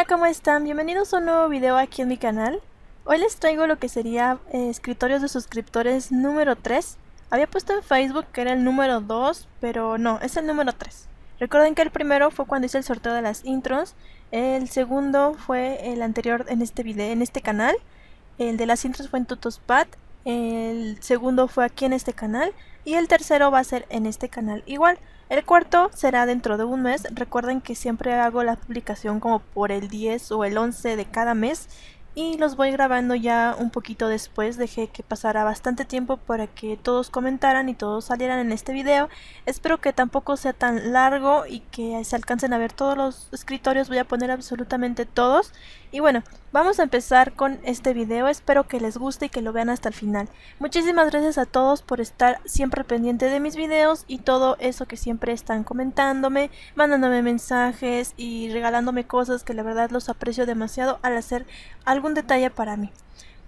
Hola, ¿cómo están? Bienvenidos a un nuevo video aquí en mi canal. Hoy les traigo lo que sería eh, escritorios de suscriptores número 3. Había puesto en Facebook que era el número 2, pero no, es el número 3. Recuerden que el primero fue cuando hice el sorteo de las intros, el segundo fue el anterior en este video, en este canal, el de las intros fue en Tutospad, el segundo fue aquí en este canal y el tercero va a ser en este canal igual. El cuarto será dentro de un mes. Recuerden que siempre hago la publicación como por el 10 o el 11 de cada mes y los voy grabando ya un poquito después. Dejé que pasara bastante tiempo para que todos comentaran y todos salieran en este video. Espero que tampoco sea tan largo y que se alcancen a ver todos los escritorios. Voy a poner absolutamente todos. Y bueno, Vamos a empezar con este video, espero que les guste y que lo vean hasta el final. Muchísimas gracias a todos por estar siempre pendiente de mis videos y todo eso que siempre están comentándome, mandándome mensajes y regalándome cosas que la verdad los aprecio demasiado al hacer algún detalle para mí.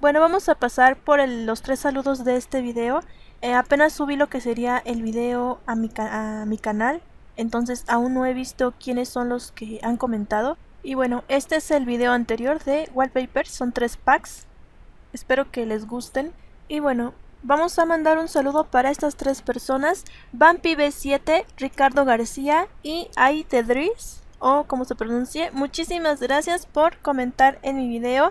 Bueno, vamos a pasar por los tres saludos de este video. Eh, apenas subí lo que sería el video a mi, a mi canal, entonces aún no he visto quiénes son los que han comentado. Y bueno, este es el video anterior de Wallpapers, son tres packs. Espero que les gusten. Y bueno, vamos a mandar un saludo para estas tres personas. b 7 Ricardo García y Aitedris, o como se pronuncie. Muchísimas gracias por comentar en mi video.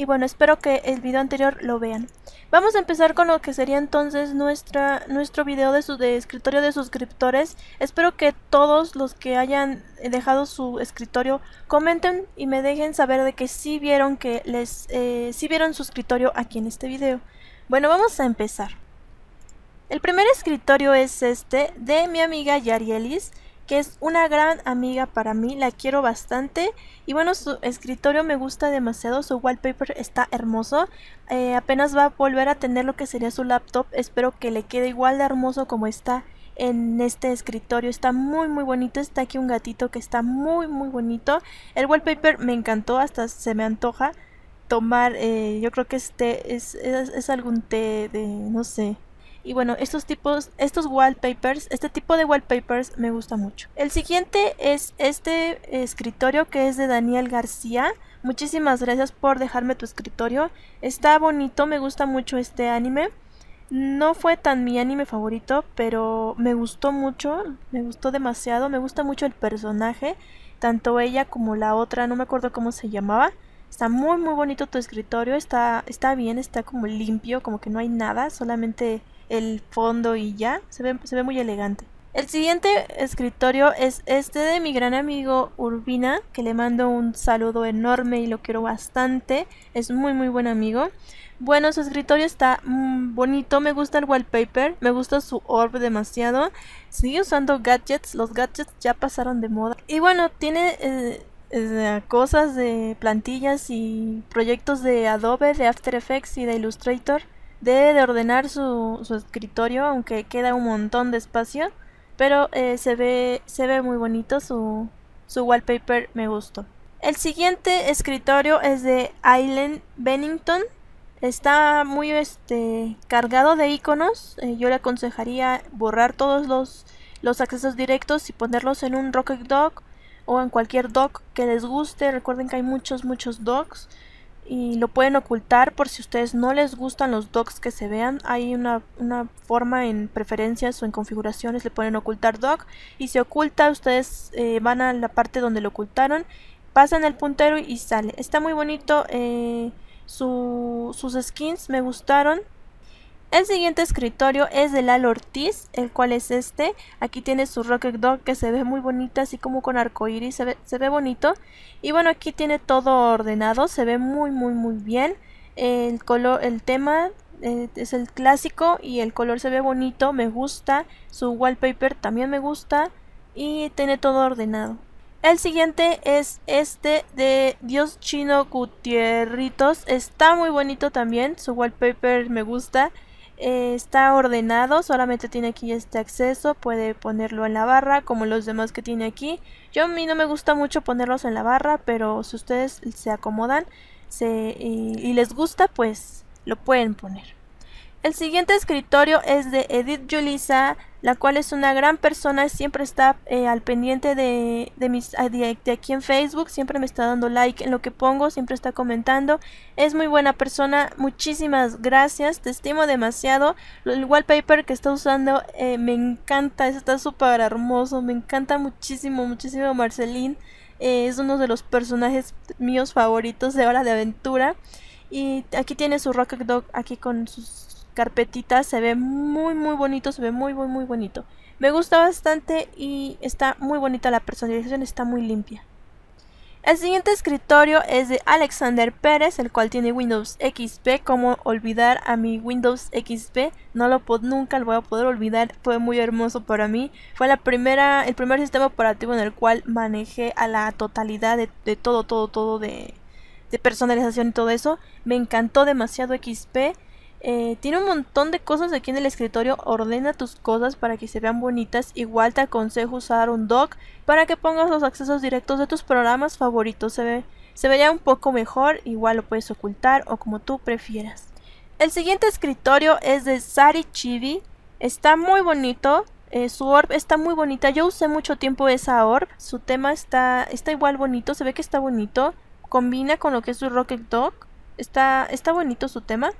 Y bueno, espero que el video anterior lo vean. Vamos a empezar con lo que sería entonces nuestra, nuestro video de, su, escritorio de suscriptores. Espero que todos los que hayan dejado su escritorio comenten y me dejen saber de que sí vieron que les eh, sí vieron su escritorio aquí en este video. Bueno, vamos a empezar. El primer escritorio es este de mi amiga Yarielis que es una gran amiga para mí, la quiero bastante. Y bueno, su escritorio me gusta demasiado, su wallpaper está hermoso. Eh, apenas va a volver a tener lo que sería su laptop, espero que le quede igual de hermoso como está en este escritorio. Está muy muy bonito, está aquí un gatito que está muy muy bonito. El wallpaper me encantó, hasta se me antoja tomar, eh, yo creo que este es, es, es algún té de, no sé, y bueno, estos tipos, estos wallpapers, este tipo de wallpapers me gusta mucho. El siguiente es este escritorio que es de Daniel García. Muchísimas gracias por dejarme tu escritorio. Está bonito, me gusta mucho este anime. No fue tan mi anime favorito, pero me gustó mucho, me gustó demasiado, me gusta mucho el personaje, tanto ella como la otra, no me acuerdo cómo se llamaba. Está muy muy bonito tu escritorio, está, está bien, está como limpio, como que no hay nada, solamente el fondo y ya. Se ve, se ve muy elegante. El siguiente escritorio es este de mi gran amigo Urbina, que le mando un saludo enorme y lo quiero bastante. Es muy muy buen amigo. Bueno, su escritorio está mm, bonito, me gusta el wallpaper, me gusta su orb demasiado. Sigue usando gadgets, los gadgets ya pasaron de moda. Y bueno, tiene eh, eh, cosas de plantillas y proyectos de Adobe, de After Effects y de Illustrator. Debe de ordenar su, escritorio, aunque queda un montón de espacio, pero eh, se, ve, muy bonito, su, wallpaper me gustó. El siguiente escritorio es de Island Bennington. Está muy este, cargado de iconos. Eh, yo le aconsejaría borrar todos los, los accesos directos y ponerlos en un Rocket Dock o en cualquier dock que les guste. Recuerden que hay muchos, muchos docks y lo pueden ocultar por si ustedes no les gustan los docs que se vean. Hay una, forma en preferencias o en configuraciones, le ponen ocultar doc y se oculta, ustedes eh, van a la parte donde lo ocultaron, pasan el puntero y sale. Está muy bonito, eh, su, sus skins me gustaron. El siguiente escritorio es de Lalo Ortiz, el cual es este. Aquí tiene su Rocket Dog que se ve muy bonita, así como con arco se ve, se ve bonito. Y bueno, aquí tiene todo ordenado, se ve muy muy muy bien. El color, el tema eh, es el clásico y el color se ve bonito, me gusta. Su wallpaper también me gusta y tiene todo ordenado. El siguiente es este de Dios Chino Gutierritos. Está muy bonito también. Su wallpaper me gusta. Eh, está ordenado, solamente tiene aquí este acceso, puede ponerlo en la barra como los demás que tiene aquí. Yo a mí no me gusta mucho ponerlos en la barra, pero si ustedes se acomodan se, eh, y les gusta, pues lo pueden poner. El siguiente escritorio es de Edith Julissa, la cual es una gran persona, siempre está eh, al pendiente de, mis ah, de, aquí en Facebook, siempre me está dando like en lo que pongo, siempre está comentando, es muy buena persona, muchísimas gracias, te estimo demasiado, el wallpaper que está usando eh, me encanta, está súper hermoso, me encanta muchísimo, muchísimo Marcelín, eh, es uno de los personajes míos favoritos de Hora de Aventura, y aquí tiene su Rocket Dog aquí con sus carpetita, Se ve muy, muy bonito. Se ve muy, muy, muy bonito. Me gusta bastante y está muy bonita la personalización. Está muy limpia. El siguiente escritorio es de Alexander Pérez, el cual tiene Windows XP. Como olvidar a mi Windows XP, no lo puedo nunca lo voy a poder olvidar. Fue muy hermoso para mí. Fue la primera, el primer sistema operativo en el cual manejé a la totalidad de, todo, todo, todo de, de personalización y todo eso. Me encantó demasiado XP. Eh, tiene un montón de cosas aquí en el escritorio. Ordena tus cosas para que se vean bonitas. Igual te aconsejo usar un dock para que pongas los accesos directos de tus programas favoritos. Se, ve, se vería un poco mejor. Igual lo puedes ocultar o como tú prefieras. El siguiente escritorio es de Sari Chibi. Está muy bonito. Eh, su orb está muy bonita. Yo usé mucho tiempo esa orb. Su tema está, está igual bonito. Se ve que está bonito. Combina con lo que es su Rocket Dog. Está, está bonito su tema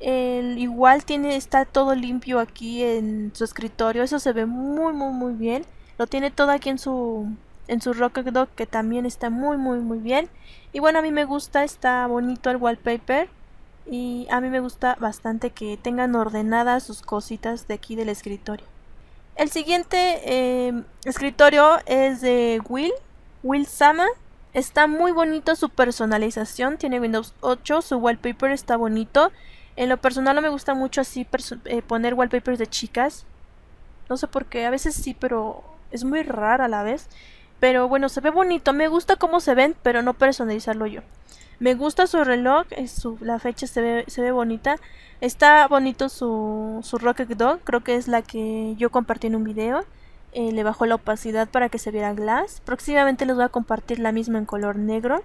el igual tiene está todo limpio aquí en su escritorio eso se ve muy muy muy bien lo tiene todo aquí en su en su Rocket Dog que también está muy muy muy bien y bueno a mí me gusta está bonito el wallpaper y a mí me gusta bastante que tengan ordenadas sus cositas de aquí del escritorio el siguiente em, escritorio es de Will Will Sama está muy bonito su personalización tiene Windows 8 su wallpaper está bonito en lo personal no me gusta mucho así eh, poner wallpapers de chicas. No sé por qué, a veces sí, pero es muy rara a la vez. Pero bueno, se ve bonito, me gusta cómo se ven, pero no personalizarlo yo. Me gusta su reloj, eh, la fecha se ve, se ve bonita. Está bonito su, su Rocket Dog, creo que es la que yo compartí en un video. Eh, le bajó la opacidad para que se viera glass. Próximamente les voy a compartir la misma en color negro.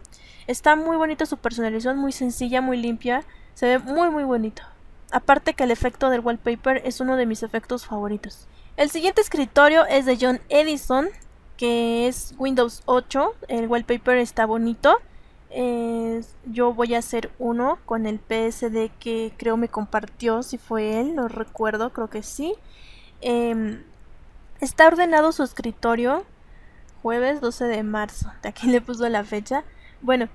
Está muy bonita su personalización, muy sencilla, muy limpia. Se ve muy muy bonito. Aparte que el efecto del wallpaper es uno de mis efectos favoritos. El siguiente escritorio es de John Edison, que es Windows 8. El wallpaper está bonito. yo voy a hacer uno con el PSD que creo me compartió, si fue él, no recuerdo, creo que sí. Em, está ordenado su escritorio jueves 12 de marzo, de aquí le puso la fecha. Bueno,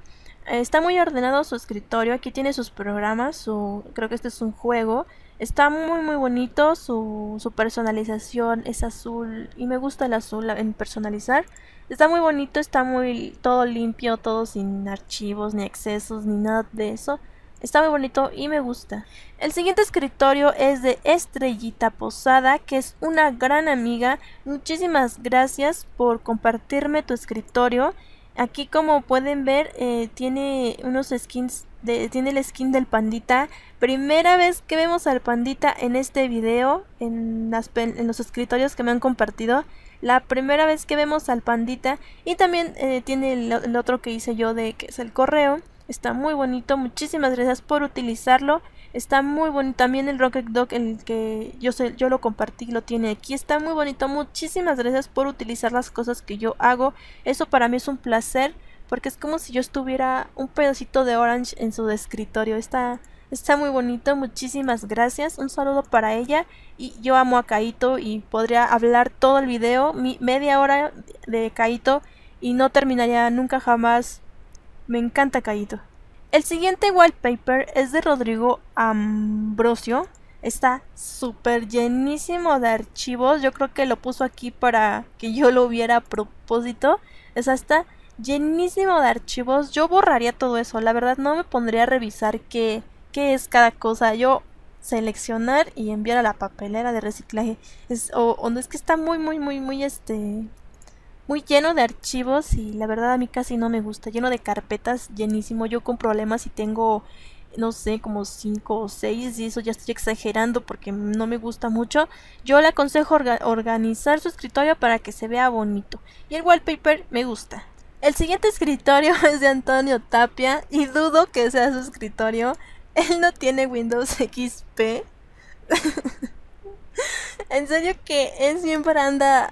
Está muy ordenado su escritorio, aquí tiene sus programas, creo que este es un juego. Está muy muy bonito, su, su personalización es azul y me gusta el azul en personalizar. Está muy bonito, está muy todo limpio, todo sin archivos ni accesos ni nada de eso. Está muy bonito y me gusta. El siguiente escritorio es de Estrellita Posada, que es una gran amiga. Muchísimas gracias por compartirme tu escritorio. Aquí como pueden ver eh, tiene unos skins, tiene el skin del pandita. Primera vez que vemos al pandita en este video, en, los escritorios que me han compartido. La primera vez que vemos al pandita y también eh, tiene el, el otro que hice yo de que es el correo. Está muy bonito, muchísimas gracias por utilizarlo. Está muy bonito. También el Rocket Dog, el que yo, sé, yo lo compartí, lo tiene aquí. Está muy bonito. Muchísimas gracias por utilizar las cosas que yo hago. Eso para mí es un placer. Porque es como si yo estuviera un pedacito de Orange en su escritorio. Está, está muy bonito. Muchísimas gracias. Un saludo para ella. Y yo amo a Kaito y podría hablar todo el video. media hora de Kaito. Y no terminaría nunca jamás. Me encanta Kaito. El siguiente wallpaper es de Rodrigo Ambrosio. Está súper llenísimo de archivos. Yo creo que lo puso aquí para que yo lo viera a propósito. O sea, está llenísimo de archivos. Yo borraría todo eso. La verdad no me pondría a revisar qué, qué es cada cosa. Yo seleccionar y enviar a la papelera de reciclaje. Es, o, es que está muy, muy, muy, muy este muy lleno de archivos y la verdad a mí casi no me gusta, lleno de carpetas, llenísimo, yo con problemas y tengo, no sé, como 5 o 6 y eso ya estoy exagerando porque no me gusta mucho. Yo le aconsejo organizar su escritorio para que se vea bonito y el wallpaper me gusta. El siguiente escritorio es de Antonio Tapia y dudo que sea su escritorio. Él no tiene Windows XP. en serio que él siempre anda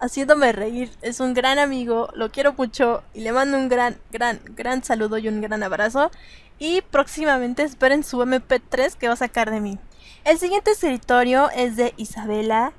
haciéndome reír. Es un gran amigo, lo quiero mucho y le mando un gran, gran, gran saludo y un gran abrazo. Y próximamente esperen su MP3 que va a sacar de mí. El siguiente escritorio es de Isabela.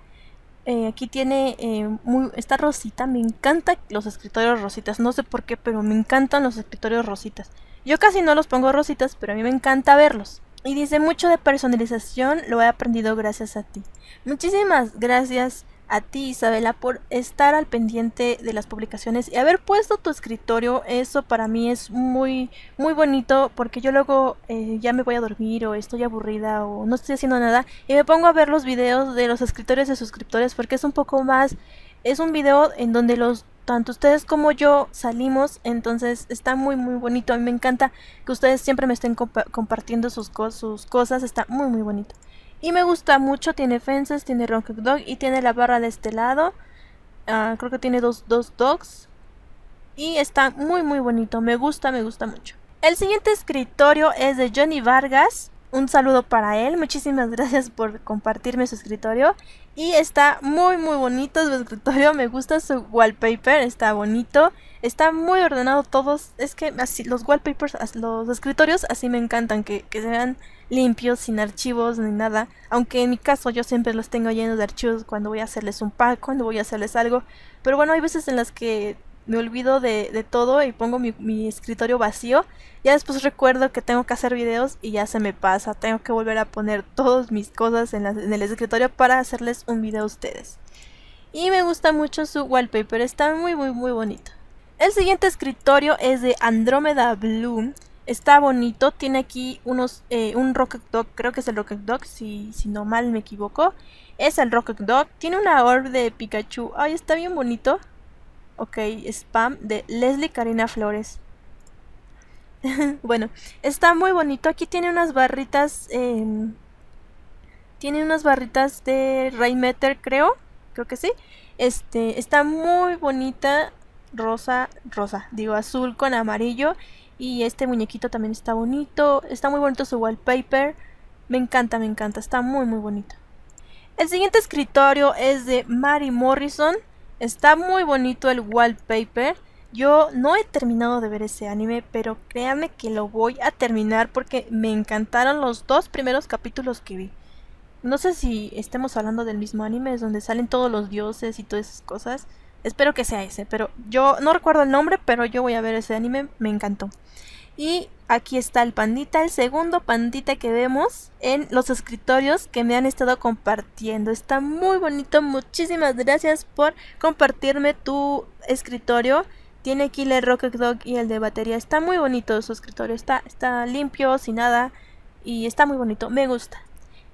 Eh, aquí tiene eh, esta rosita. Me encantan los escritorios rositas. No sé por qué, pero me encantan los escritorios rositas. Yo casi no los pongo rositas, pero a mí me encanta verlos. Y dice mucho de personalización, lo he aprendido gracias a ti. Muchísimas gracias a ti, Isabela, por estar al pendiente de las publicaciones y haber puesto tu escritorio. Eso para mí es muy, muy bonito porque yo luego eh, ya me voy a dormir o estoy aburrida o no estoy haciendo nada y me pongo a ver los videos de los escritores y suscriptores porque es un poco más, es un video en donde los tanto ustedes como yo salimos, entonces está muy muy bonito. A mí me encanta que ustedes siempre me estén compartiendo sus cosas, está muy muy bonito. Y me gusta mucho, tiene fences, tiene rock Dog y tiene la barra de este lado. Ah, creo que tiene dos, dos dogs. Y está muy muy bonito, me gusta, me gusta mucho. El siguiente escritorio es de Johnny Vargas un saludo para él. Muchísimas gracias por compartirme su escritorio. Y está muy, muy bonito su escritorio. Me gusta su wallpaper. Está bonito. Está muy ordenado todos. Es que así, los wallpapers, los escritorios, así me encantan. Que, que limpios, sin archivos ni nada. Aunque en mi caso yo siempre los tengo llenos de archivos cuando voy a hacerles un pack, cuando voy a hacerles algo. Pero bueno, hay veces en las que me olvido de, todo y pongo mi, escritorio vacío. Ya después recuerdo que tengo que hacer videos y ya se me pasa. Tengo que volver a poner todas mis cosas en, el escritorio para hacerles un video a ustedes. Y me gusta mucho su wallpaper, está muy muy muy bonito. El siguiente escritorio es de Andromeda Bloom. Está bonito, tiene aquí unos, eh, un Rocket Dog, creo que es el Rocket Dog, si, si no mal me equivoco. Es el Rocket Dog, tiene una orb de Pikachu, ay está bien bonito. Ok, spam de Leslie Karina Flores. bueno, está muy bonito. Aquí tiene unas barritas. Em, tiene unas barritas de Raymeter, creo. Creo que sí. Este, está muy bonita. Rosa, rosa, digo azul con amarillo. Y este muñequito también está bonito. Está muy bonito su wallpaper. Me encanta, me encanta. Está muy, muy bonito. El siguiente escritorio es de Mary Morrison. Está muy bonito el wallpaper. Yo no he terminado de ver ese anime, pero créanme que lo voy a terminar porque me encantaron los dos primeros capítulos que vi. No sé si estemos hablando del mismo anime, es donde salen todos los dioses y todas esas cosas. Espero que sea ese, pero yo no recuerdo el nombre, pero yo voy a ver ese anime, me encantó. Y aquí está el pandita, el segundo pandita que vemos en los escritorios que me han estado compartiendo. Está muy bonito, muchísimas gracias por compartirme tu escritorio. Tiene aquí el Rocket Dog y el de batería. Está muy bonito su escritorio, está, está limpio, sin nada. Y está muy bonito, me gusta.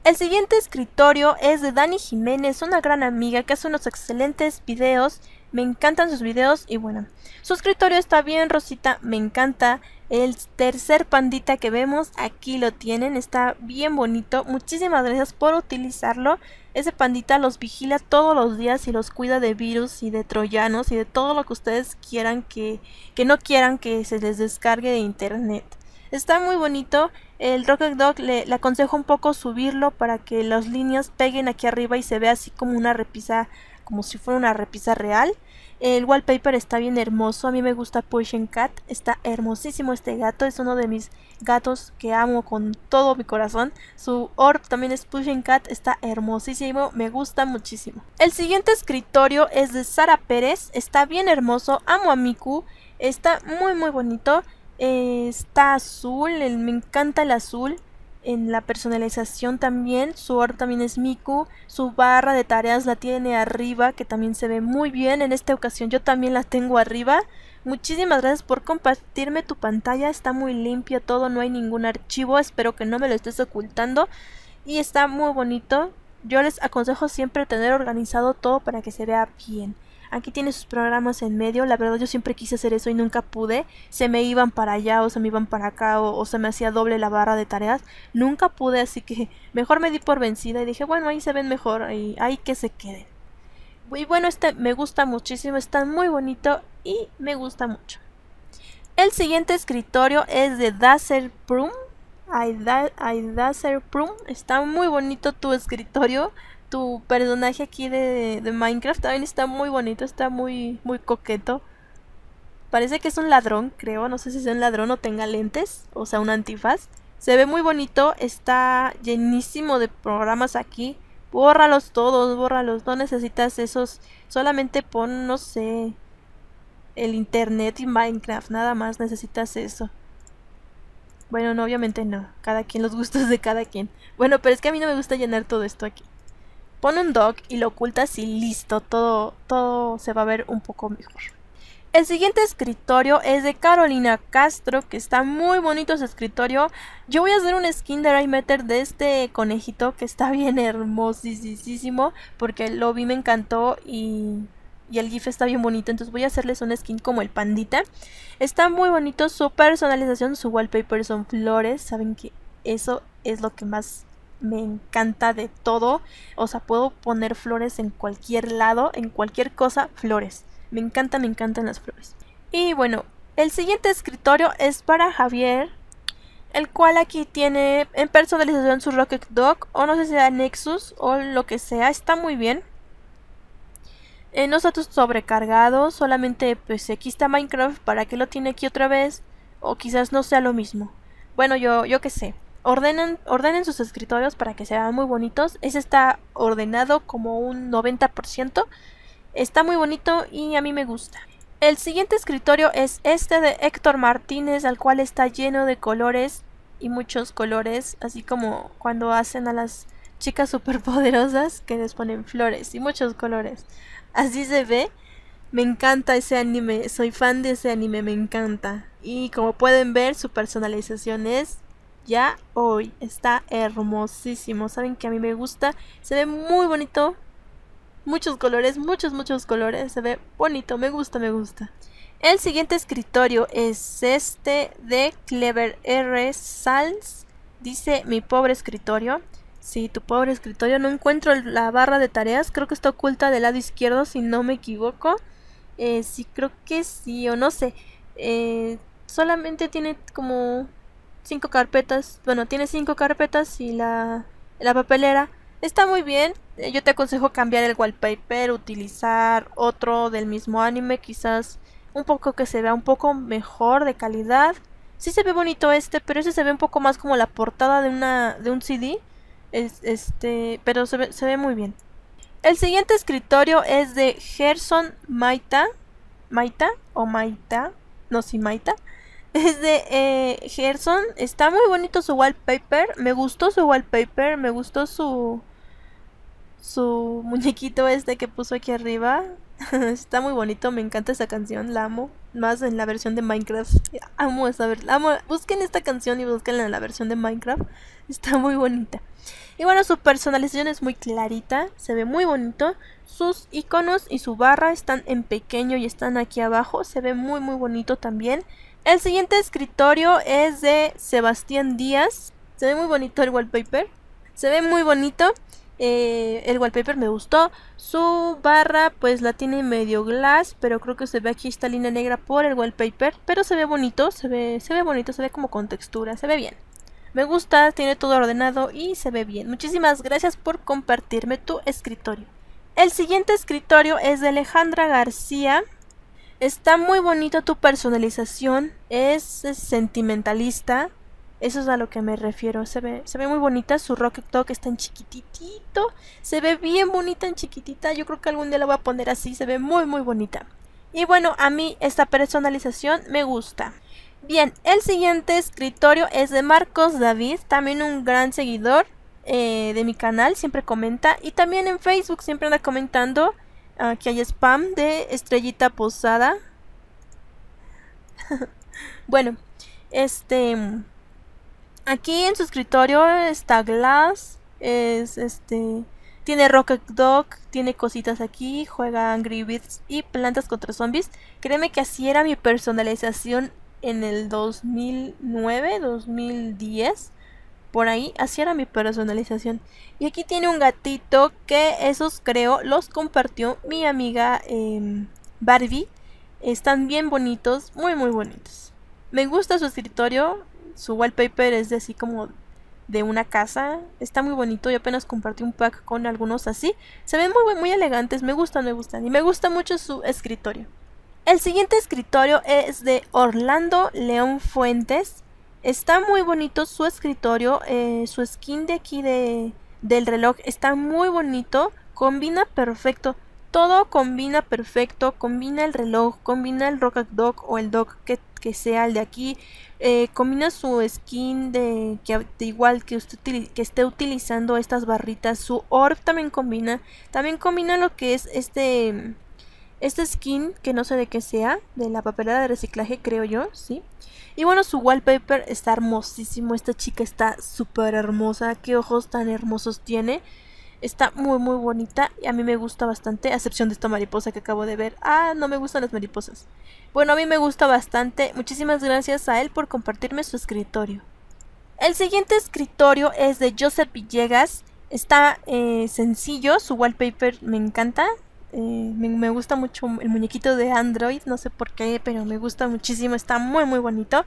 El siguiente escritorio es de Dani Jiménez, una gran amiga que hace unos excelentes videos me encantan sus videos y bueno. Su escritorio está bien, Rosita. Me encanta. El tercer pandita que vemos, aquí lo tienen, está bien bonito. Muchísimas gracias por utilizarlo. Ese pandita los vigila todos los días y los cuida de virus y de troyanos y de todo lo que ustedes quieran que, que no quieran que se les descargue de internet. Está muy bonito. El Rocket Dog le, le aconsejo un poco subirlo para que las líneas peguen aquí arriba y se vea así como una repisa como si fuera una repisa real. El wallpaper está bien hermoso, a mí me gusta Pushing Cat, está hermosísimo este gato, es uno de mis gatos que amo con todo mi corazón. Su orb también es Pushing Cat, está hermosísimo, me gusta muchísimo. El siguiente escritorio es de Sara Pérez, está bien hermoso, amo a Miku, está muy muy bonito, eh, está azul, me encanta el azul, en la personalización también, su oro también es Miku, su barra de tareas la tiene arriba, que también se ve muy bien en esta ocasión, yo también la tengo arriba. Muchísimas gracias por compartirme tu pantalla, está muy limpio todo, no hay ningún archivo, espero que no me lo estés ocultando y está muy bonito. Yo les aconsejo siempre tener organizado todo para que se vea bien. Aquí tiene sus programas en medio. La verdad yo siempre quise hacer eso y nunca pude. Se me iban para allá o se me iban para acá o, se me hacía doble la barra de tareas. Nunca pude, así que mejor me di por vencida y dije, bueno, ahí se ven mejor y ahí que se queden. Y bueno, este me gusta muchísimo, está muy bonito y me gusta mucho. El siguiente escritorio es de Dazzle Prum. Ay, Prum. Está muy bonito tu escritorio tu personaje aquí de, Minecraft también está muy bonito, está muy, muy coqueto. Parece que es un ladrón, creo. No sé si es un ladrón o tenga lentes, o sea, un antifaz. Se ve muy bonito, está llenísimo de programas aquí. Bórralos todos, bórralos. No necesitas esos. Solamente pon, no sé, el internet y Minecraft. Nada más necesitas eso. Bueno, no, obviamente no. Cada quien, los gustos de cada quien. Bueno, pero es que a mí no me gusta llenar todo esto aquí. Pon un dog y lo ocultas y listo, todo, todo se va a ver un poco mejor. El siguiente escritorio es de Carolina Castro, que está muy bonito su escritorio. Yo voy a hacer un skin de Raymeter de este conejito que está bien hermosísimo, porque lo vi, me encantó y, y el GIF está bien bonito. Entonces voy a hacerles un skin como el pandita. Está muy bonito su personalización, su wallpaper son flores, saben que eso es lo que más me encanta de todo. O sea, puedo poner flores en cualquier lado, en cualquier cosa, flores. Me encantan, me encantan las flores. Y bueno, el siguiente escritorio es para Javier, el cual aquí tiene en personalización su Rocket Dog, o no sé si sea Nexus o lo que sea, está muy bien. Eh, no está sobrecargado, solamente pues aquí está Minecraft, ¿para qué lo tiene aquí otra vez? O quizás no sea lo mismo. Bueno, yo, yo qué sé ordenen, ordenen sus escritorios para que se vean muy bonitos. Ese está ordenado como un 90%. Está muy bonito y a mí me gusta. El siguiente escritorio es este de Héctor Martínez, al cual está lleno de colores y muchos colores, así como cuando hacen a las chicas superpoderosas que les ponen flores y muchos colores. Así se ve. Me encanta ese anime, soy fan de ese anime, me encanta. Y como pueden ver, su personalización es ya hoy está hermosísimo. Saben que a mí me gusta. Se ve muy bonito. Muchos colores, muchos, muchos colores. Se ve bonito. Me gusta, me gusta. El siguiente escritorio es este de Clever R. Sals. Dice mi pobre escritorio. Sí, tu pobre escritorio. No encuentro la barra de tareas. Creo que está oculta del lado izquierdo, si no me equivoco. Eh, sí, creo que sí, o no sé. Eh, solamente tiene como cinco carpetas, bueno, tiene cinco carpetas y la, la papelera está muy bien. Eh, yo te aconsejo cambiar el wallpaper, utilizar otro del mismo anime, quizás un poco que se vea un poco mejor de calidad. Sí se ve bonito este, pero ese se ve un poco más como la portada de una de un CD. este, pero se ve, se ve muy bien. El siguiente escritorio es de Gerson Maita, Maita o Maita, no, sí, Maita. Es de eh, Gerson. Está muy bonito su wallpaper. Me gustó su wallpaper. Me gustó su. Su muñequito este que puso aquí arriba. Está muy bonito. Me encanta esa canción. La amo. Más en la versión de Minecraft. Amo esa versión. Busquen esta canción y busquenla en la versión de Minecraft. Está muy bonita. Y bueno, su personalización es muy clarita, se ve muy bonito. Sus iconos y su barra están en pequeño y están aquí abajo, se ve muy muy bonito también. El siguiente escritorio es de Sebastián Díaz. Se ve muy bonito el wallpaper. Se ve muy bonito. Eh, el wallpaper me gustó. Su barra pues la tiene medio glass, pero creo que se ve aquí esta línea negra por el wallpaper. Pero se ve bonito, se ve, se ve bonito, se ve como con textura, se ve bien. Me gusta, tiene todo ordenado y se ve bien. Muchísimas gracias por compartirme tu escritorio. El siguiente escritorio es de Alejandra García. Está muy bonita tu personalización. Es, sentimentalista. Eso es a lo que me refiero. Se ve, se ve muy bonita. Su Rocket Talk está en chiquitito, Se ve bien bonita en chiquitita. Yo creo que algún día la voy a poner así. Se ve muy, muy bonita. Y bueno, a mí esta personalización me gusta. Bien, el siguiente escritorio es de Marcos David, también un gran seguidor eh, de mi canal, siempre comenta. Y también en Facebook siempre anda comentando Aquí hay spam de estrellita posada. bueno, este... Aquí en su escritorio está Glass. Es este... Tiene Rocket Dog, tiene cositas aquí, juega Angry Birds y Plantas contra Zombies. Créeme que así era mi personalización en el 2009, 2010. Por ahí, así era mi personalización. Y aquí tiene un gatito que esos creo los compartió mi amiga em, Barbie. Están bien bonitos, muy muy bonitos. Me gusta su escritorio, su wallpaper es de así como de una casa. Está muy bonito. Yo apenas compartí un pack con algunos así. Se ven muy, muy elegantes. Me gustan, me gustan. Y me gusta mucho su escritorio. El siguiente escritorio es de Orlando León Fuentes. Está muy bonito su escritorio, eh, su skin de aquí de, del reloj está muy bonito, combina perfecto, todo combina perfecto, combina el reloj, combina el Rock Dog o el Dog que, sea el de aquí, eh, combina su skin de, que, igual que usted que esté utilizando estas barritas, su orb también combina, también combina lo que es este esta skin, que no sé de qué sea, de la papelera de reciclaje, creo yo, ¿sí? Y bueno, su wallpaper está hermosísimo. Esta chica está súper hermosa. Qué ojos tan hermosos tiene. Está muy, muy bonita. Y a mí me gusta bastante. A excepción de esta mariposa que acabo de ver. Ah, no me gustan las mariposas. Bueno, a mí me gusta bastante. Muchísimas gracias a él por compartirme su escritorio. El siguiente escritorio es de Joseph Villegas. Está eh, sencillo. Su wallpaper me encanta. Eh, me, gusta mucho el muñequito de Android, no sé por qué, pero me gusta muchísimo, está muy muy bonito.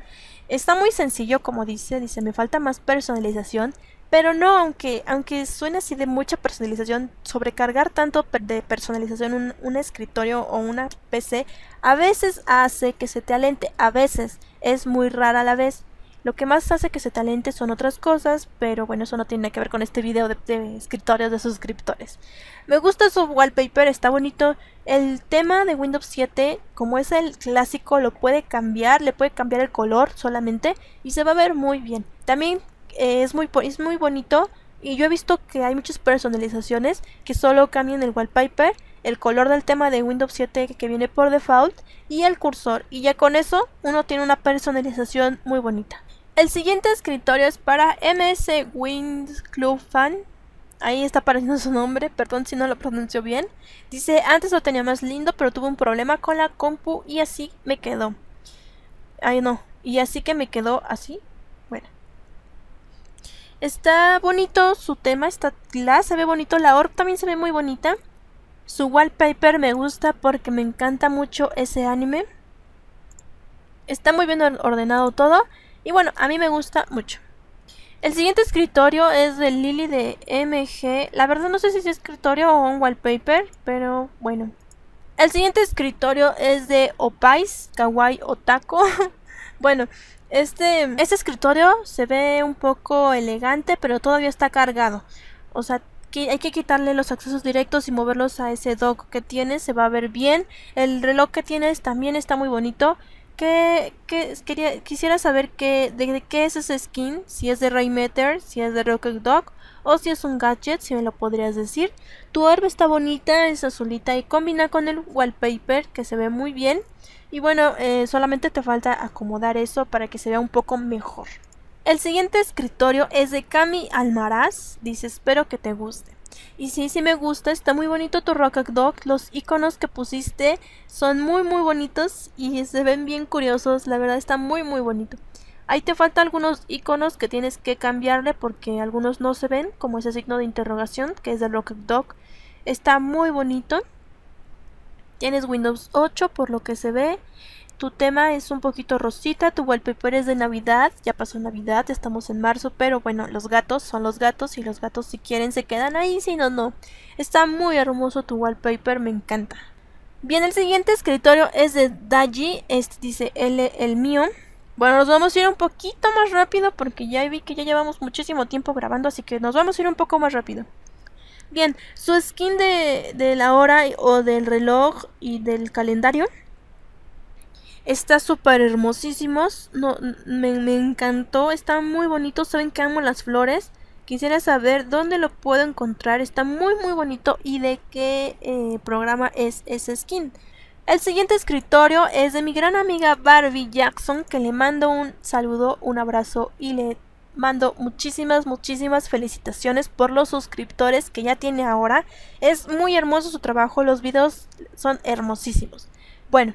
Está muy sencillo, como dice, dice, me falta más personalización, pero no, aunque, aunque suene así de mucha personalización, sobrecargar tanto de personalización un, un escritorio o una PC, a veces hace que se te alente, a veces es muy rara a la vez. Lo que más hace que se talente son otras cosas, pero bueno, eso no tiene que ver con este video de, de escritorios de suscriptores. Me gusta su wallpaper, está bonito. El tema de Windows 7, como es el clásico, lo puede cambiar, le puede cambiar el color solamente y se va a ver muy bien. También eh, es, muy, es muy bonito y yo he visto que hay muchas personalizaciones que solo cambian el wallpaper, el color del tema de Windows 7 que viene por default y el cursor. Y ya con eso uno tiene una personalización muy bonita. El siguiente escritorio es para MS Wings Club Fan. Ahí está apareciendo su nombre, perdón si no lo pronuncio bien. Dice, antes lo tenía más lindo, pero tuve un problema con la compu y así me quedó. Ay, no. Y así que me quedó así. Bueno. Está bonito su tema, está glass, se ve bonito. La orb también se ve muy bonita. Su wallpaper me gusta porque me encanta mucho ese anime. Está muy bien ordenado todo. Y bueno, a mí me gusta mucho. El siguiente escritorio es de Lily de MG. La verdad no sé si es escritorio o un wallpaper, pero bueno. El siguiente escritorio es de Opais Kawaii Otako. bueno, este, este escritorio se ve un poco elegante, pero todavía está cargado. O sea, hay que quitarle los accesos directos y moverlos a ese dock que tiene, se va a ver bien. El reloj que tienes también está muy bonito. ¿Qué, quería, quisiera saber de, qué es ese skin, si es de Raymeter, si es de Rocket Dog o si es un gadget, si me lo podrías decir. Tu orbe está bonita, es azulita y combina con el wallpaper que se ve muy bien. Y bueno, eh, solamente te falta acomodar eso para que se vea un poco mejor. El siguiente escritorio es de Cami Almaraz, dice espero que te guste. Y sí, sí me gusta, está muy bonito tu Rock Dog, los iconos que pusiste son muy muy bonitos y se ven bien curiosos, la verdad está muy muy bonito. Ahí te faltan algunos iconos que tienes que cambiarle porque algunos no se ven, como ese signo de interrogación que es de Rock Dog. Está muy bonito. Tienes Windows 8 por lo que se ve tu tema es un poquito rosita, tu wallpaper es de Navidad, ya pasó Navidad, estamos en marzo, pero bueno, los gatos son los gatos y los gatos si quieren se quedan ahí, si no, no. Está muy hermoso tu wallpaper, me encanta. Bien, el siguiente escritorio es de Daji, este dice L, el mío. Bueno, nos vamos a ir un poquito más rápido porque ya vi que ya llevamos muchísimo tiempo grabando, así que nos vamos a ir un poco más rápido. Bien, su skin de, de la hora o del reloj y del calendario Está súper hermosísimos. No, me, encantó. Está muy bonito. Saben que amo las flores. Quisiera saber dónde lo puedo encontrar. Está muy muy bonito. Y de qué eh, programa es ese skin. El siguiente escritorio es de mi gran amiga Barbie Jackson. Que le mando un saludo, un abrazo y le mando muchísimas, muchísimas felicitaciones por los suscriptores que ya tiene ahora. Es muy hermoso su trabajo, los videos son hermosísimos. Bueno,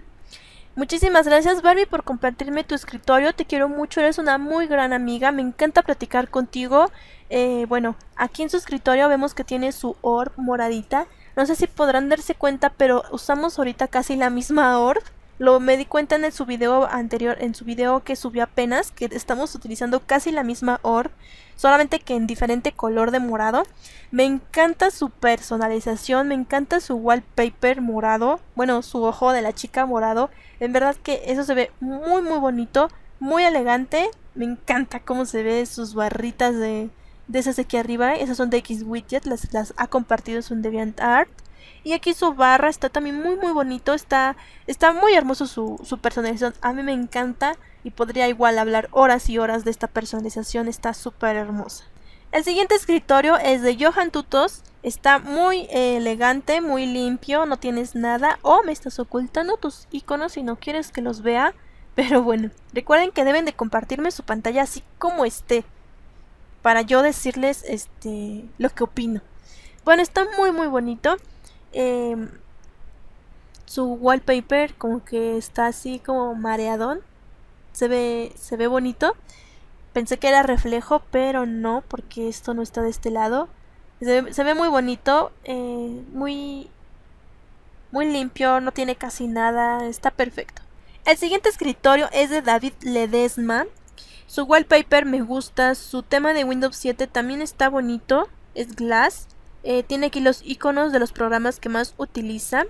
Muchísimas gracias Barbie por compartirme tu escritorio, te quiero mucho, eres una muy gran amiga, me encanta platicar contigo. Eh, bueno, aquí en su escritorio vemos que tiene su orb moradita. No sé si podrán darse cuenta, pero usamos ahorita casi la misma orb. Lo me di cuenta en su video anterior, en su video que subió apenas, que estamos utilizando casi la misma orb, solamente que en diferente color de morado. Me encanta su personalización, me encanta su wallpaper morado, bueno, su ojo de la chica morado. En verdad que eso se ve muy muy bonito, muy elegante. Me encanta cómo se ve sus barritas de, de esas de aquí arriba. Esas son de X Widget, las, las ha compartido en su DeviantArt. Y aquí su barra está también muy muy bonito, está, está muy hermoso su, su personalización, a mí me encanta y podría igual hablar horas y horas de esta personalización, está súper hermosa. El siguiente escritorio es de Johan Tutos, está muy elegante, muy limpio, no tienes nada o oh, me estás ocultando tus iconos y no quieres que los vea, pero bueno, recuerden que deben de compartirme su pantalla así como esté para yo decirles este lo que opino. Bueno, está muy muy bonito. Em, su wallpaper como que está así como mareadón. Se ve, se ve bonito. Pensé que era reflejo, pero no, porque esto no está de este lado. Se ve, muy bonito, eh, muy, muy limpio, no tiene casi nada, está perfecto. El siguiente escritorio es de David Ledesma. Su wallpaper me gusta, su tema de Windows 7 también está bonito, es glass. Eh, tiene aquí los iconos de los programas que más utiliza.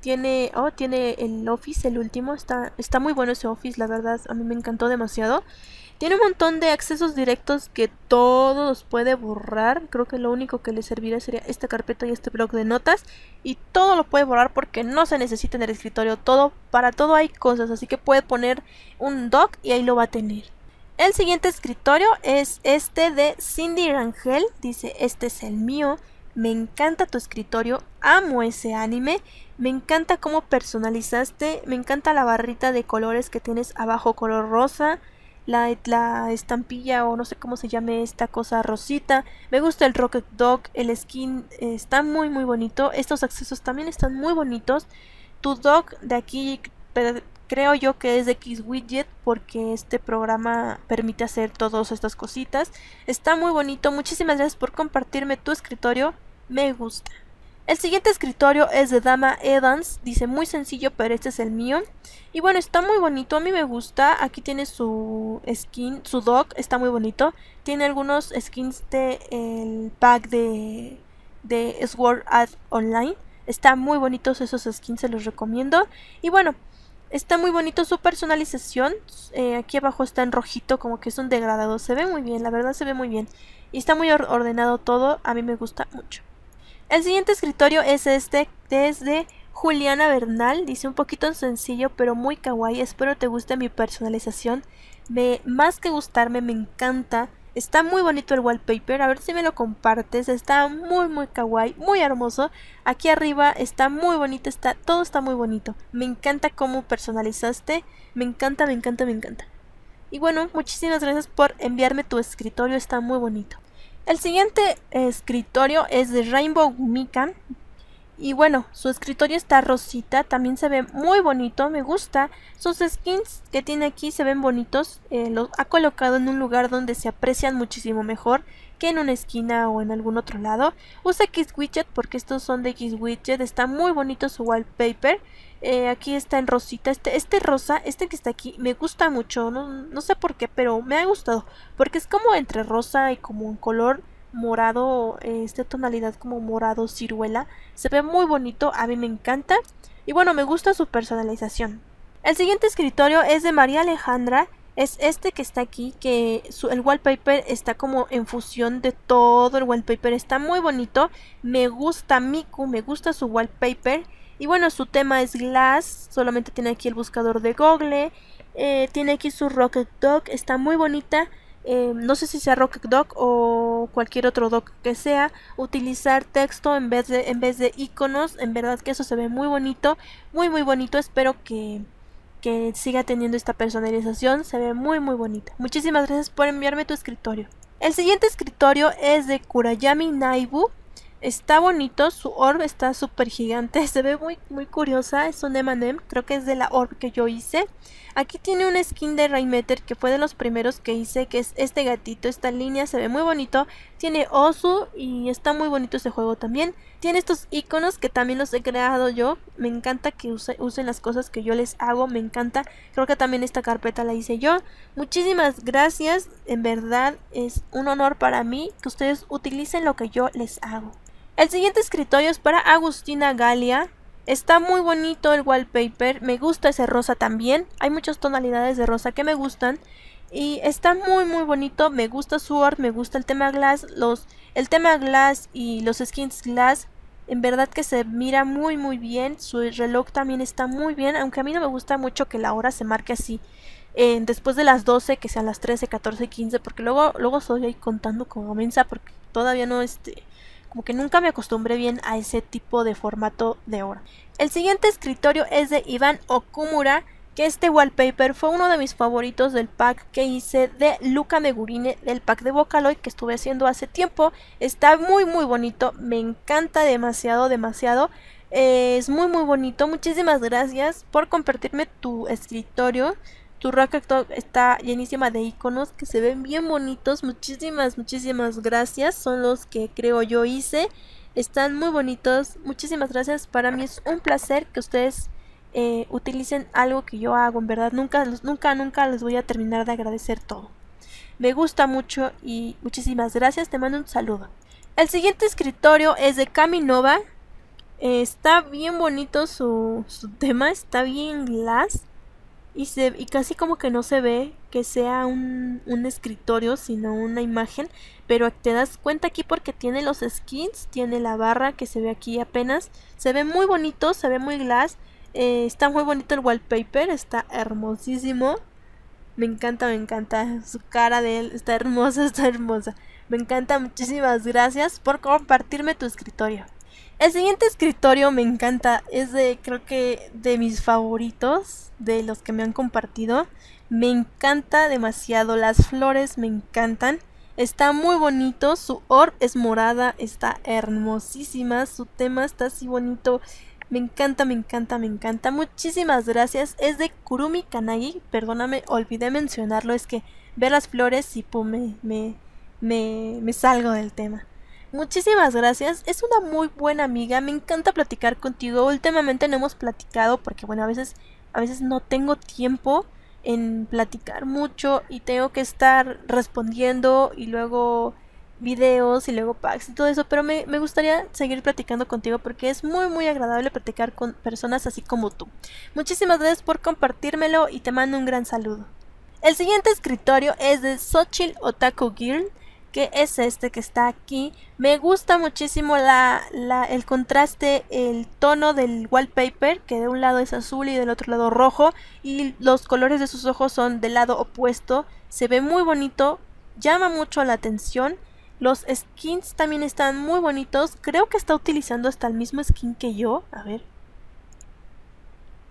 Tiene, oh, tiene el Office, el último. Está, está muy bueno ese Office, la verdad. A mí me encantó demasiado. Tiene un montón de accesos directos que todos puede borrar. Creo que lo único que le serviría sería esta carpeta y este blog de notas. Y todo lo puede borrar porque no se necesita en el escritorio. Todo, para todo hay cosas. Así que puede poner un doc y ahí lo va a tener. El siguiente escritorio es este de Cindy Rangel. Dice, este es el mío me encanta tu escritorio, amo ese anime, me encanta cómo personalizaste, me encanta la barrita de colores que tienes abajo color rosa, la, estampilla o no sé cómo se llame esta cosa rosita, me gusta el Rocket Dog, el skin está muy muy bonito, estos accesos también están muy bonitos, tu dog de aquí creo yo que es de Xwidget porque este programa permite hacer todas estas cositas. Está muy bonito, muchísimas gracias por compartirme tu escritorio, me gusta. El siguiente escritorio es de Dama Evans, dice muy sencillo, pero este es el mío. Y bueno, está muy bonito, a mí me gusta. Aquí tiene su skin, su dock, está muy bonito. Tiene algunos skins de el pack de, de Sword Art Online. Está muy bonitos esos skins, se los recomiendo. Y bueno, Está muy bonito su personalización. Eh, aquí abajo está en rojito, como que es un degradado. Se ve muy bien, la verdad se ve muy bien. Y está muy ordenado todo, a mí me gusta mucho. El siguiente escritorio es este, de Juliana Bernal. Dice un poquito sencillo, pero muy kawaii. Espero te guste mi personalización. Me, más que gustarme, me encanta. Está muy bonito el wallpaper, a ver si me lo compartes. Está muy, muy kawaii, muy hermoso. Aquí arriba está muy bonito, está, todo está muy bonito. Me encanta cómo personalizaste. Me encanta, me encanta, me encanta. Y bueno, muchísimas gracias por enviarme tu escritorio, está muy bonito. El siguiente escritorio es de Rainbow Mikan y bueno, su escritorio está rosita, también se ve muy bonito, me gusta. Sus skins que tiene aquí se ven bonitos, eh, los ha colocado en un lugar donde se aprecian muchísimo mejor que en una esquina o en algún otro lado. Usa Widget porque estos son de Widget, está muy bonito su wallpaper. Eh, aquí está en rosita, este, este rosa, este que está aquí, me gusta mucho, no, no sé por qué, pero me ha gustado. Porque es como entre rosa y como un color morado, esta tonalidad como morado ciruela. Se ve muy bonito, a mí me encanta. Y bueno, me gusta su personalización. El siguiente escritorio es de María Alejandra. Es este que está aquí, que su, el wallpaper está como en fusión de todo el wallpaper. Está muy bonito. Me gusta Miku, me gusta su wallpaper. Y bueno, su tema es Glass. Solamente tiene aquí el buscador de Google. Eh, tiene aquí su Rocket Dog. Está muy bonita. Em, no sé si sea Rocket Doc o cualquier otro doc que sea, utilizar texto en vez de, en vez de iconos. En verdad que eso se ve muy bonito, muy muy bonito. Espero que, que siga teniendo esta personalización, se ve muy muy bonito Muchísimas gracias por enviarme tu escritorio. El siguiente escritorio es de Kurayami Naibu está bonito, su orb está súper gigante, se ve muy, muy curiosa, es un M&M, creo que es de la orb que yo hice. Aquí tiene un skin de Raymeter que fue de los primeros que hice, que es este gatito, esta línea, se ve muy bonito. Tiene Osu y está muy bonito ese juego también. Tiene estos iconos que también los he creado yo, me encanta que usen las cosas que yo les hago, me encanta. Creo que también esta carpeta la hice yo. Muchísimas gracias, en verdad es un honor para mí que ustedes utilicen lo que yo les hago. El siguiente escritorio es para Agustina Galia. Está muy bonito el wallpaper, me gusta ese rosa también. Hay muchas tonalidades de rosa que me gustan. Y está muy muy bonito, me gusta su art, me gusta el tema glass, los, el tema glass y los skins glass en verdad que se mira muy muy bien, su reloj también está muy bien, aunque a mí no me gusta mucho que la hora se marque así, después de las 12, que sean las 13, 14, 15, porque luego, luego estoy ahí contando como comienza, porque todavía no, este, como que nunca me acostumbré bien a ese tipo de formato de oro. El siguiente escritorio es de Iván Okumura, que este wallpaper fue uno de mis favoritos del pack que hice de Luca Megurine del pack de Vocaloid que estuve haciendo hace tiempo. Está muy muy bonito, me encanta demasiado, demasiado. Eh, es muy muy bonito, muchísimas gracias por compartirme tu escritorio. Su rock está llenísima de iconos que se ven bien bonitos. Muchísimas, muchísimas gracias. Son los que creo yo hice. Están muy bonitos. Muchísimas gracias. Para mí es un placer que ustedes eh, utilicen algo que yo hago. En verdad, nunca, nunca, nunca les voy a terminar de agradecer todo. Me gusta mucho y muchísimas gracias. Te mando un saludo. El siguiente escritorio es de Caminova. Eh, está bien bonito su, su tema. Está bien glass y, se, y casi como que no se ve que sea un, escritorio, sino una imagen, pero te das cuenta aquí porque tiene los skins, tiene la barra que se ve aquí apenas, se ve muy bonito, se ve muy glass, eh, está muy bonito el wallpaper, está hermosísimo, me encanta, me encanta, su cara de él está hermosa, está hermosa, me encanta, muchísimas gracias por compartirme tu escritorio. El siguiente escritorio me encanta, es de creo que de mis favoritos, de los que me han compartido. Me encanta demasiado, las flores me encantan. Está muy bonito, su orb es morada, está hermosísima, su tema está así bonito. Me encanta, me encanta, me encanta. Muchísimas gracias. Es de Kurumi Kanagi. Perdóname, olvidé mencionarlo. Es que ver las flores y pum, me, me salgo del tema. Muchísimas gracias, es una muy buena amiga, me encanta platicar contigo. Últimamente no hemos platicado porque bueno, a veces a veces no tengo tiempo en platicar mucho y tengo que estar respondiendo y luego videos y luego packs y todo eso, pero me, me, gustaría seguir platicando contigo porque es muy muy agradable platicar con personas así como tú. Muchísimas gracias por compartírmelo y te mando un gran saludo. El siguiente escritorio es de Xochitl Otaku Girl que es este que está aquí. Me gusta muchísimo el contraste, el tono del wallpaper, que de un lado es azul y del otro lado rojo, y los colores de sus ojos son del lado opuesto. Se ve muy bonito, llama mucho la atención. Los skins también están muy bonitos. Creo que está utilizando hasta el mismo skin que yo. A ver.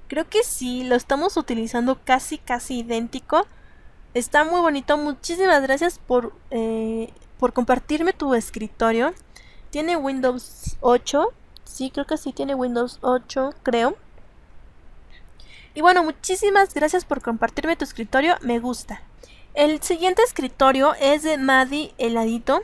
Creo que sí, lo estamos utilizando casi casi idéntico. Está muy bonito. Muchísimas gracias por, eh, por compartirme tu escritorio. Tiene Windows 8. Sí, creo que sí tiene Windows 8, creo. Y bueno, muchísimas gracias por compartirme tu escritorio. Me gusta. El siguiente escritorio es de Maddie Heladito.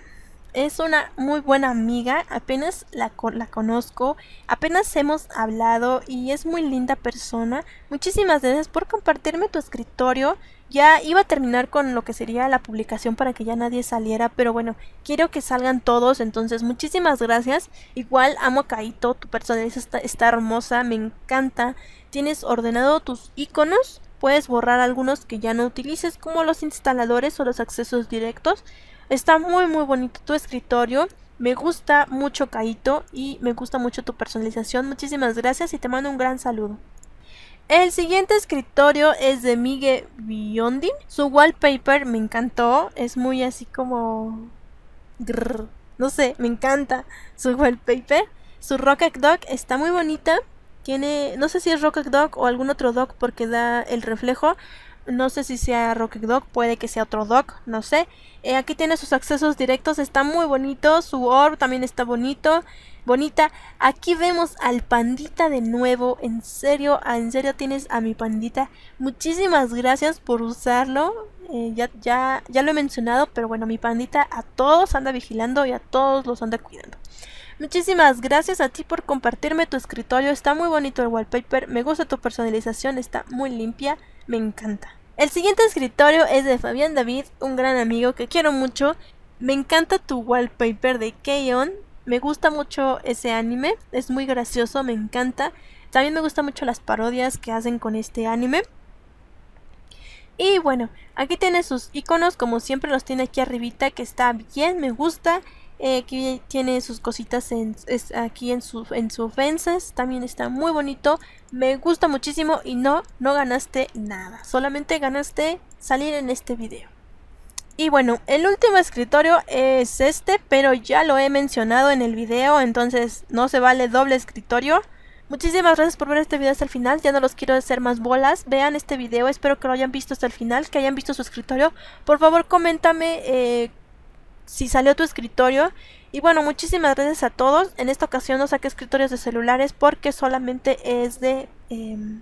Es una muy buena amiga, apenas la, la conozco, apenas hemos hablado y es muy linda persona. Muchísimas gracias por compartirme tu escritorio. Ya iba a terminar con lo que sería la publicación para que ya nadie saliera, pero bueno, quiero que salgan todos, entonces muchísimas gracias. Igual amo a Kaito, tu personalidad está, hermosa, me encanta. Tienes ordenado tus iconos, puedes borrar algunos que ya no utilices, como los instaladores o los accesos directos. Está muy muy bonito tu escritorio. Me gusta mucho Kaito y me gusta mucho tu personalización. Muchísimas gracias y te mando un gran saludo. El siguiente escritorio es de Miguel Biondi, Su wallpaper me encantó. Es muy así como... No sé, me encanta su wallpaper. Su Rocket Dog está muy bonita. Tiene, no sé si es Rocket Dog o algún otro dog porque da el reflejo, no sé si sea Rocket Dog, puede que sea otro Dog, no sé. Eh, aquí tiene sus accesos directos, está muy bonito, su orb también está bonito, bonita. Aquí vemos al pandita de nuevo, en serio, ah, en serio tienes a mi pandita. Muchísimas gracias por usarlo, eh, ya, ya, ya lo he mencionado, pero bueno, mi pandita a todos anda vigilando y a todos los anda cuidando. Muchísimas gracias a ti por compartirme tu escritorio, está muy bonito el wallpaper, me gusta tu personalización, está muy limpia, me encanta. El siguiente escritorio es de Fabián David, un gran amigo que quiero mucho. Me encanta tu wallpaper de K-On. Me gusta mucho ese anime, es muy gracioso, me encanta. También me gustan mucho las parodias que hacen con este anime. Y bueno, aquí tiene sus iconos como siempre los tiene aquí arribita que está bien, me gusta. Eh, que tiene sus cositas aquí en su, en También está muy bonito. Me gusta muchísimo y no, no ganaste nada. Solamente ganaste salir en este video. Y bueno, el último escritorio es este, pero ya lo he mencionado en el video, entonces no se vale doble escritorio. Muchísimas gracias por ver este video hasta el final, ya no los quiero hacer más bolas, vean este video, espero que lo hayan visto hasta el final, que hayan visto su escritorio. Por favor, coméntame eh, si salió tu escritorio. Y bueno, muchísimas gracias a todos. En esta ocasión no saqué escritorios de celulares porque solamente es de, em,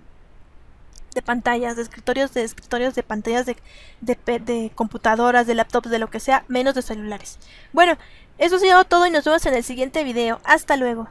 de pantallas, de escritorios, de escritorios, de pantallas, de, de, de, computadoras, de laptops, de lo que sea, menos de celulares. Bueno, eso ha sido todo y nos vemos en el siguiente video. Hasta luego.